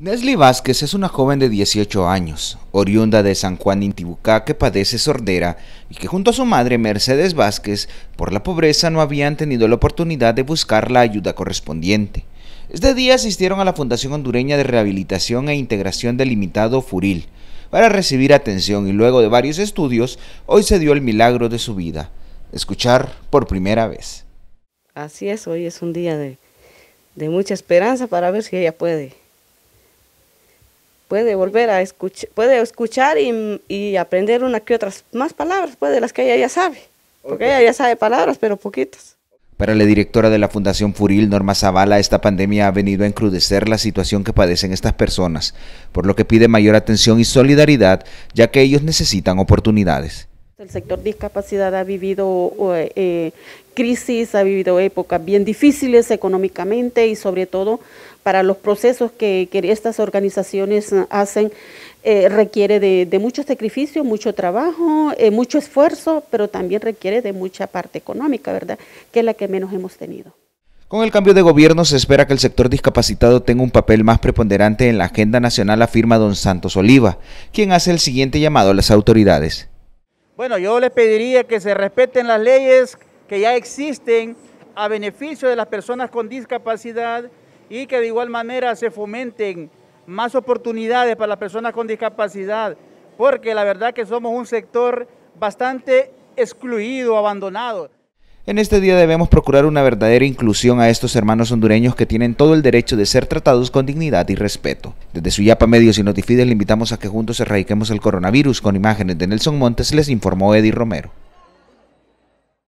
Nesli Vázquez es una joven de 18 años, oriunda de San Juan Intibucá que padece sordera y que junto a su madre Mercedes Vázquez, por la pobreza no habían tenido la oportunidad de buscar la ayuda correspondiente. Este día asistieron a la Fundación Hondureña de Rehabilitación e Integración del Limitado, Furil para recibir atención y luego de varios estudios, hoy se dio el milagro de su vida, escuchar por primera vez. Así es, hoy es un día de mucha esperanza para ver si ella puede puede volver a escuchar, puede escuchar y, aprender una que otras más palabras, puede de las que ella ya sabe, porque ella ya sabe palabras, pero poquitas. Para la directora de la Fundación Furil, Norma Zavala, esta pandemia ha venido a encrudecer la situación que padecen estas personas, por lo que pide mayor atención y solidaridad, ya que ellos necesitan oportunidades. El sector discapacidad ha vivido eh, crisis, ha vivido épocas bien difíciles económicamente y sobre todo para los procesos que, estas organizaciones hacen eh, requiere de, mucho sacrificio, mucho trabajo, eh, mucho esfuerzo, pero también requiere de mucha parte económica, ¿verdad? Que es la que menos hemos tenido. Con el cambio de gobierno se espera que el sector discapacitado tenga un papel más preponderante en la agenda nacional, afirma don Santos Oliva, quien hace el siguiente llamado a las autoridades. Bueno, yo les pediría que se respeten las leyes que ya existen a beneficio de las personas con discapacidad y que de igual manera se fomenten más oportunidades para las personas con discapacidad, porque la verdad que somos un sector bastante excluido, abandonado. En este día debemos procurar una verdadera inclusión a estos hermanos hondureños que tienen todo el derecho de ser tratados con dignidad y respeto. Desde su yapa Medios y Notifides le invitamos a que juntos erradiquemos el coronavirus con imágenes de Nelson Montes, les informó Eddie Romero.